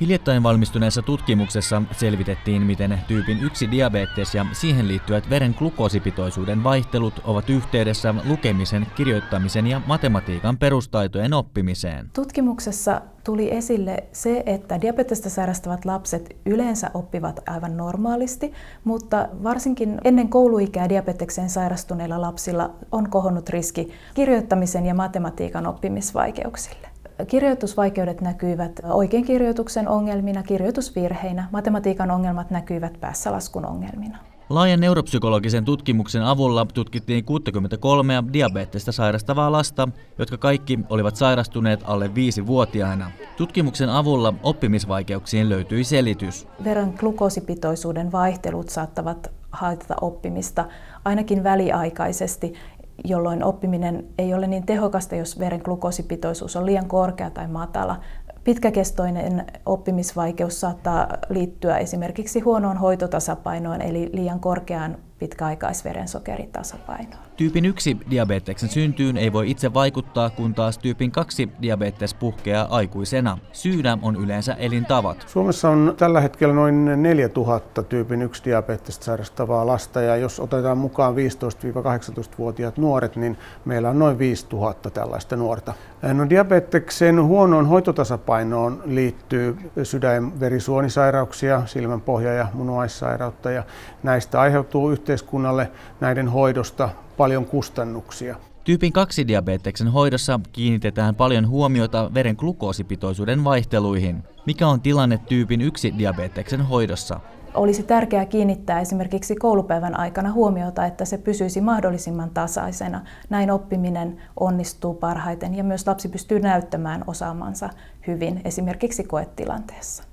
Hiljattain valmistuneessa tutkimuksessa selvitettiin, miten tyypin 1 diabetes ja siihen liittyvät veren glukoosipitoisuuden vaihtelut ovat yhteydessä lukemisen, kirjoittamisen ja matematiikan perustaitojen oppimiseen. Tutkimuksessa tuli esille se, että diabetesta sairastavat lapset yleensä oppivat aivan normaalisti, mutta varsinkin ennen kouluikää diabetekseen sairastuneilla lapsilla on kohonnut riski kirjoittamisen ja matematiikan oppimisvaikeuksille. Kirjoitusvaikeudet näkyivät oikein kirjoituksen ongelmina, kirjoitusvirheinä, matematiikan ongelmat näkyivät päässälaskun ongelmina. Laajan neuropsykologisen tutkimuksen avulla tutkittiin 63 diabetesta sairastavaa lasta, jotka kaikki olivat sairastuneet alle 5-vuotiaana. Tutkimuksen avulla oppimisvaikeuksiin löytyi selitys. Veren glukoosipitoisuuden vaihtelut saattavat haitata oppimista ainakin väliaikaisesti jolloin oppiminen ei ole niin tehokasta, jos veren glukoosipitoisuus on liian korkea tai matala. Pitkäkestoinen oppimisvaikeus saattaa liittyä esimerkiksi huonoon hoitotasapainoon eli liian korkeaan pitkäaikaisverensokeritasapainoon. Tyypin 1 diabeteksen syntyyn ei voi itse vaikuttaa, kun taas tyypin 2 diabetes puhkeaa aikuisena. Syynä on yleensä elintavat. Suomessa on tällä hetkellä noin 4000 tyypin 1 diabetesta sairastavaa lasta ja jos otetaan mukaan 15-18-vuotiaat nuoret, niin meillä on noin 5000 tällaista nuorta. No, diabeteksen huonoon hoitotasapainoon liittyy sydän- verisuonisairauksia, silmänpohja- ja munuaissairautta ja näistä aiheutuu yhteydessä yhteiskunnalle näiden hoidosta paljon kustannuksia. Tyypin 2 diabeteksen hoidossa kiinnitetään paljon huomiota veren glukoosipitoisuuden vaihteluihin. Mikä on tilanne tyypin 1 diabeteksen hoidossa? Olisi tärkeää kiinnittää esimerkiksi koulupäivän aikana huomiota, että se pysyisi mahdollisimman tasaisena. Näin oppiminen onnistuu parhaiten ja myös lapsi pystyy näyttämään osaamansa hyvin esimerkiksi koetilanteessa.